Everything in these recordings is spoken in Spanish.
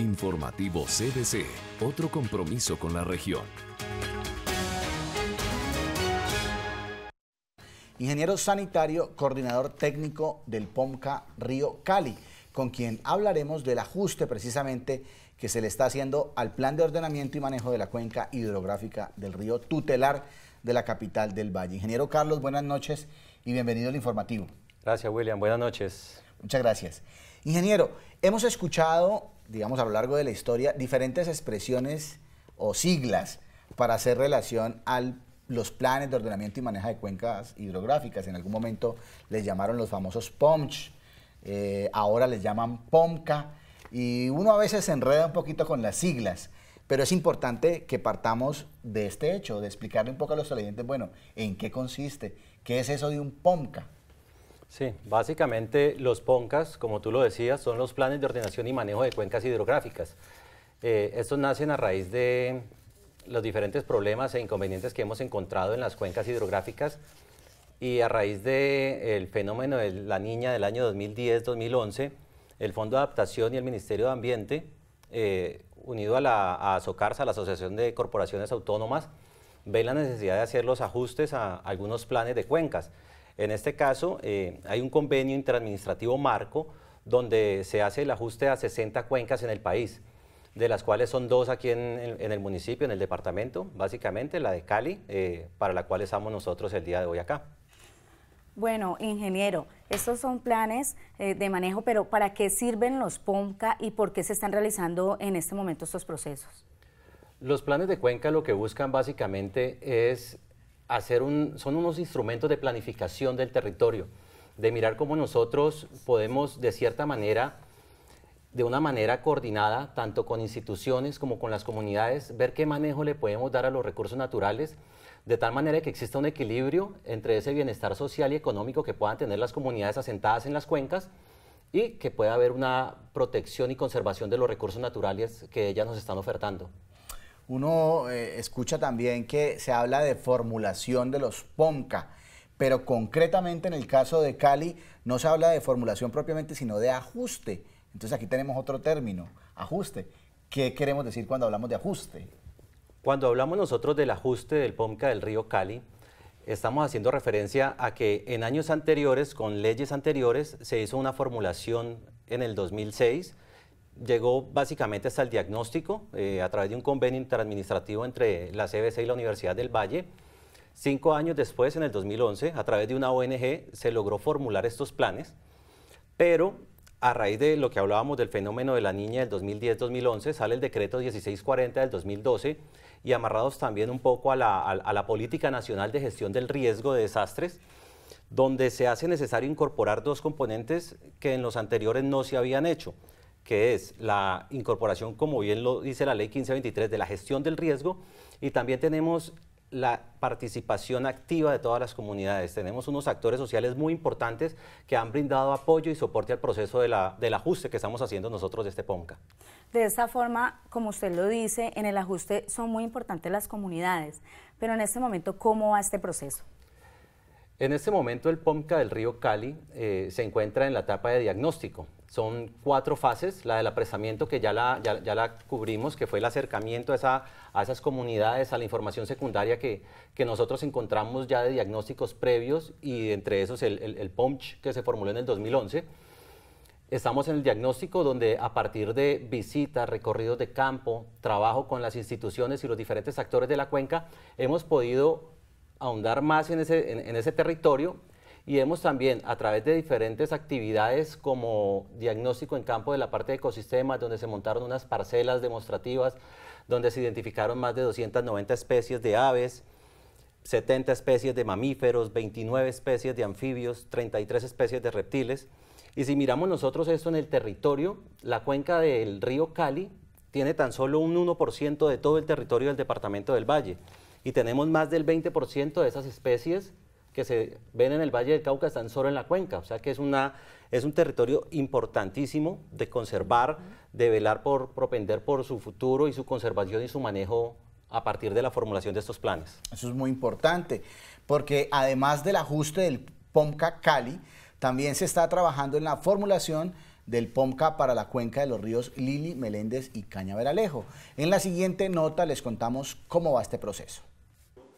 Informativo CDC, otro compromiso con la región. Ingeniero sanitario, coordinador técnico del POMCA Río Cali, con quien hablaremos del ajuste precisamente que se le está haciendo al plan de ordenamiento y manejo de la cuenca hidrográfica del río tutelar de la capital del Valle. Ingeniero Carlos, buenas noches y bienvenido al informativo. Gracias, William. Buenas noches. Muchas gracias. Ingeniero, Hemos escuchado, digamos, a lo largo de la historia, diferentes expresiones o siglas para hacer relación a los planes de ordenamiento y manejo de cuencas hidrográficas. En algún momento les llamaron los famosos POMCH, eh, ahora les llaman POMCA, y uno a veces se enreda un poquito con las siglas. Pero es importante que partamos de este hecho, de explicarle un poco a los oyentes, bueno, en qué consiste, qué es eso de un POMCA. Sí, básicamente los PONCAS, como tú lo decías, son los planes de ordenación y manejo de cuencas hidrográficas. Eh, estos nacen a raíz de los diferentes problemas e inconvenientes que hemos encontrado en las cuencas hidrográficas y a raíz del fenómeno de la niña del año 2010-2011, el Fondo de Adaptación y el Ministerio de Ambiente, eh, unido a la a la Asociación de Corporaciones Autónomas, ven la necesidad de hacer los ajustes a algunos planes de cuencas. En este caso, eh, hay un convenio interadministrativo marco donde se hace el ajuste a 60 cuencas en el país, de las cuales son dos aquí en, el municipio, en el departamento, básicamente la de Cali, eh, para la cual estamos nosotros el día de hoy acá. Bueno, ingeniero, estos son planes eh, de manejo, pero ¿para qué sirven los POMCA y por qué se están realizando en este momento estos procesos? Los planes de cuenca lo que buscan básicamente es hacer son unos instrumentos de planificación del territorio, de mirar cómo nosotros podemos, de cierta manera, de una manera coordinada, tanto con instituciones como con las comunidades, ver qué manejo le podemos dar a los recursos naturales, de tal manera que exista un equilibrio entre ese bienestar social y económico que puedan tener las comunidades asentadas en las cuencas y que pueda haber una protección y conservación de los recursos naturales que ellas nos están ofertando. Uno eh, escucha también que se habla de formulación de los POMCA, pero concretamente en el caso de Cali no se habla de formulación propiamente, sino de ajuste. Entonces aquí tenemos otro término, ajuste. ¿Qué queremos decir cuando hablamos de ajuste? Cuando hablamos nosotros del ajuste del POMCA del río Cali, estamos haciendo referencia a que en años anteriores, con leyes anteriores, se hizo una formulación en el 2006 llegó básicamente hasta el diagnóstico eh, a través de un convenio interadministrativo entre la CBC y la Universidad del Valle. Cinco años después, en el 2011, a través de una ONG se logró formular estos planes, pero a raíz de lo que hablábamos del fenómeno de la niña del 2010-2011, sale el decreto 1640 del 2012 y amarrados también un poco a la política nacional de gestión del riesgo de desastres, donde se hace necesario incorporar dos componentes que en los anteriores no se habían hecho que es la incorporación, como bien lo dice la ley 1523, de la gestión del riesgo y también tenemos la participación activa de todas las comunidades. Tenemos unos actores sociales muy importantes que han brindado apoyo y soporte al proceso del ajuste que estamos haciendo nosotros de este POMCA. De esta forma, como usted lo dice, en el ajuste son muy importantes las comunidades, pero en este momento, ¿cómo va este proceso? En este momento el POMCA del río Cali eh, se encuentra en la etapa de diagnóstico. Son cuatro fases, la del apresamiento que ya la, ya, la cubrimos, que fue el acercamiento a, esas comunidades, a la información secundaria que, nosotros encontramos ya de diagnósticos previos y entre esos el, el, POMCH que se formuló en el 2011. Estamos en el diagnóstico donde a partir de visitas, recorridos de campo, trabajo con las instituciones y los diferentes actores de la cuenca, hemos podido ahondar más en ese territorio y hemos también a través de diferentes actividades como diagnóstico en campo de la parte de ecosistemas, donde se montaron unas parcelas demostrativas, donde se identificaron más de 290 especies de aves, 70 especies de mamíferos, 29 especies de anfibios, 33 especies de reptiles. Y si miramos nosotros esto en el territorio, la cuenca del río Cali tiene tan solo un 1% de todo el territorio del departamento del Valle y tenemos más del 20% de esas especies que se ven en el Valle del Cauca están solo en la cuenca, o sea que es, una, es un territorio importantísimo de conservar, de velar por propender por su futuro y su conservación y su manejo a partir de la formulación de estos planes. Eso es muy importante, porque además del ajuste del POMCA Cali, también se está trabajando en la formulación del POMCA para la cuenca de los ríos Lili, Meléndez y Cañaveralejo. En la siguiente nota les contamos cómo va este proceso.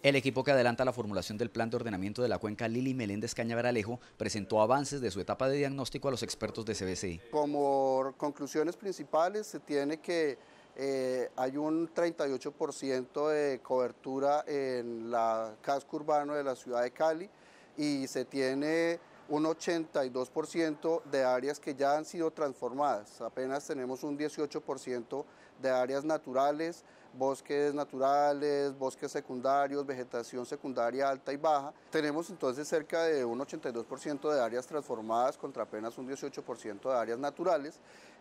El equipo que adelanta la formulación del plan de ordenamiento de la cuenca Lili Meléndez Cañaveralejo presentó avances de su etapa de diagnóstico a los expertos de CBCI. Como conclusiones principales se tiene que eh, hay un 38% de cobertura en la casco urbano de la ciudad de Cali y se tiene un 82% de áreas que ya han sido transformadas. Apenas tenemos un 18% de áreas naturales, bosques naturales, bosques secundarios, vegetación secundaria alta y baja. Tenemos entonces cerca de un 82% de áreas transformadas contra apenas un 18% de áreas naturales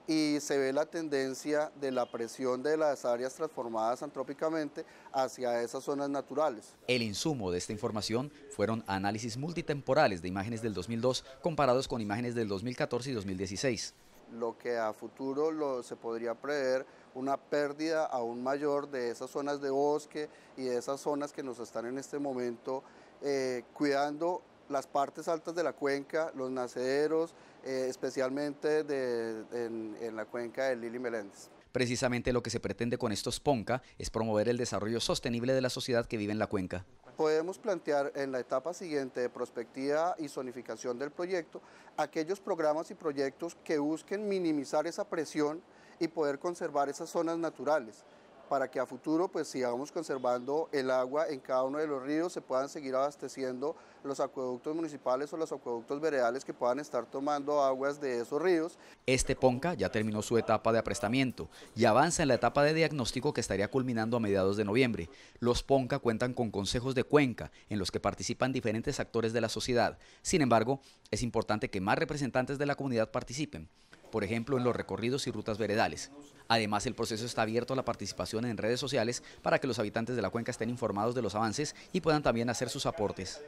y se ve la tendencia de la presión de las áreas transformadas antrópicamente hacia esas zonas naturales. El insumo de esta información fueron análisis multitemporales de imágenes del 2002 comparados con imágenes del 2014 y 2016. Lo que a futuro se podría prever una pérdida aún mayor de esas zonas de bosque y de esas zonas que nos están en este momento eh, cuidando las partes altas de la cuenca, los nacederos, eh, especialmente de, en, en, la cuenca de Lili Meléndez. Precisamente lo que se pretende con estos PONCA es promover el desarrollo sostenible de la sociedad que vive en la cuenca. Podemos plantear en la etapa siguiente de prospectiva y zonificación del proyecto aquellos programas y proyectos que busquen minimizar esa presión y poder conservar esas zonas naturales para que a futuro pues sigamos conservando el agua en cada uno de los ríos, se puedan seguir abasteciendo los acueductos municipales o los acueductos veredales que puedan estar tomando aguas de esos ríos. Este Ponca ya terminó su etapa de aprestamiento y avanza en la etapa de diagnóstico que estaría culminando a mediados de noviembre. Los Ponca cuentan con consejos de cuenca en los que participan diferentes actores de la sociedad. Sin embargo, es importante que más representantes de la comunidad participen por ejemplo en los recorridos y rutas veredales. Además, el proceso está abierto a la participación en redes sociales para que los habitantes de la cuenca estén informados de los avances y puedan también hacer sus aportes.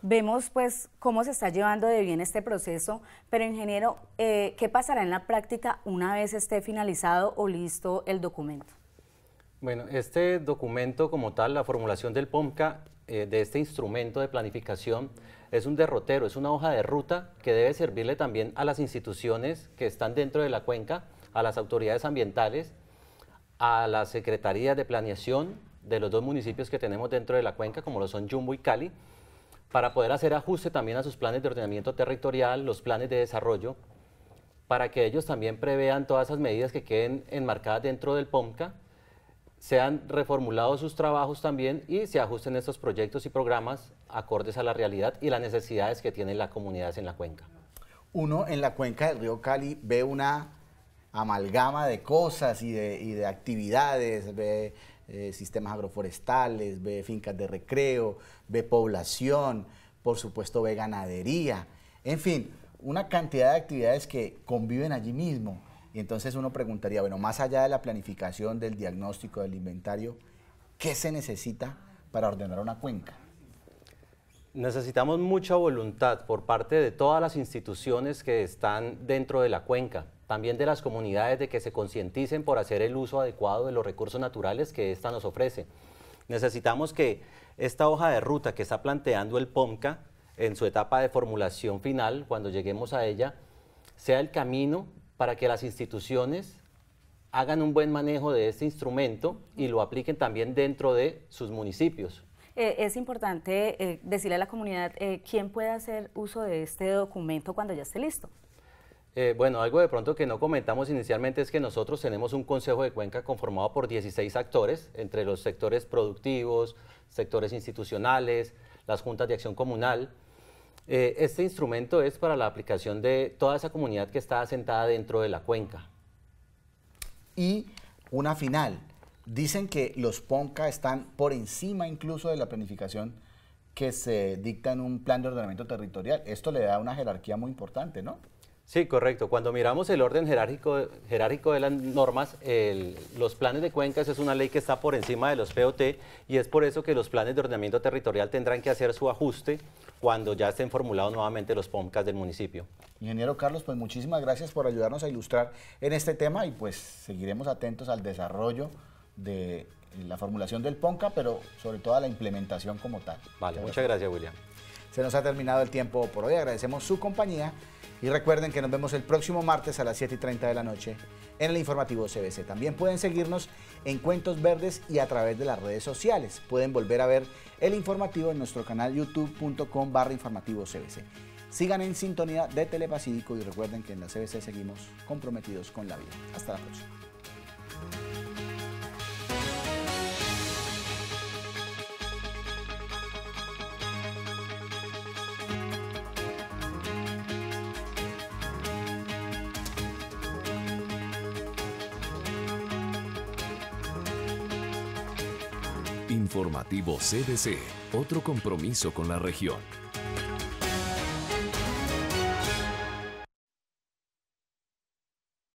Vemos pues cómo se está llevando de bien este proceso, pero ingeniero, eh, ¿qué pasará en la práctica una vez esté finalizado o listo el documento? Bueno, este documento como tal, la formulación del POMCA, eh, de este instrumento de planificación es un derrotero, es una hoja de ruta que debe servirle también a las instituciones que están dentro de la cuenca, a las autoridades ambientales, a las secretarías de planeación de los dos municipios que tenemos dentro de la cuenca, como lo son Jumbo y Cali, para poder hacer ajuste también a sus planes de ordenamiento territorial, los planes de desarrollo, para que ellos también prevean todas esas medidas que queden enmarcadas dentro del POMCA sean reformulados sus trabajos también y se ajusten estos proyectos y programas acordes a la realidad y las necesidades que tienen las comunidades en la cuenca. Uno en la cuenca del río Cali ve una amalgama de cosas y de, de actividades, ve eh, sistemas agroforestales, ve fincas de recreo, ve población, por supuesto ve ganadería, en fin, una cantidad de actividades que conviven allí mismo. Y entonces uno preguntaría, bueno, más allá de la planificación, del diagnóstico, del inventario, ¿qué se necesita para ordenar una cuenca? Necesitamos mucha voluntad por parte de todas las instituciones que están dentro de la cuenca, también de las comunidades de que se concienticen por hacer el uso adecuado de los recursos naturales que ésta nos ofrece. Necesitamos que esta hoja de ruta que está planteando el POMCA en su etapa de formulación final, cuando lleguemos a ella, sea el camino para que las instituciones hagan un buen manejo de este instrumento y lo apliquen también dentro de sus municipios. Eh, es importante eh, decirle a la comunidad eh, quién puede hacer uso de este documento cuando ya esté listo. bueno, algo de pronto que no comentamos inicialmente es que nosotros tenemos un Consejo de Cuenca conformado por 16 actores, entre los sectores productivos, sectores institucionales, las juntas de acción comunal, eh, este instrumento es para la aplicación de toda esa comunidad que está asentada dentro de la cuenca. Y una final. Dicen que los PONCA están por encima incluso de la planificación que se dicta en un plan de ordenamiento territorial. Esto le da una jerarquía muy importante, ¿no? Sí, correcto. Cuando miramos el orden jerárquico, jerárquico de las normas, los planes de cuencas es una ley que está por encima de los POT y es por eso que los planes de ordenamiento territorial tendrán que hacer su ajuste cuando ya estén formulados nuevamente los POMCAS del municipio. Ingeniero Carlos, pues muchísimas gracias por ayudarnos a ilustrar en este tema y pues seguiremos atentos al desarrollo de la formulación del PONCA, pero sobre todo a la implementación como tal. Vale, muchas gracias William. Se nos ha terminado el tiempo por hoy, agradecemos su compañía y recuerden que nos vemos el próximo martes a las 7 y 30 de la noche en el informativo CBC. También pueden seguirnos en Cuentos Verdes y a través de las redes sociales. Pueden volver a ver el informativo en nuestro canal youtube.com barra informativo CBC. Sigan en sintonía de Telepacífico y recuerden que en la CBC seguimos comprometidos con la vida. Hasta la próxima. Informativo CDC, otro compromiso con la región.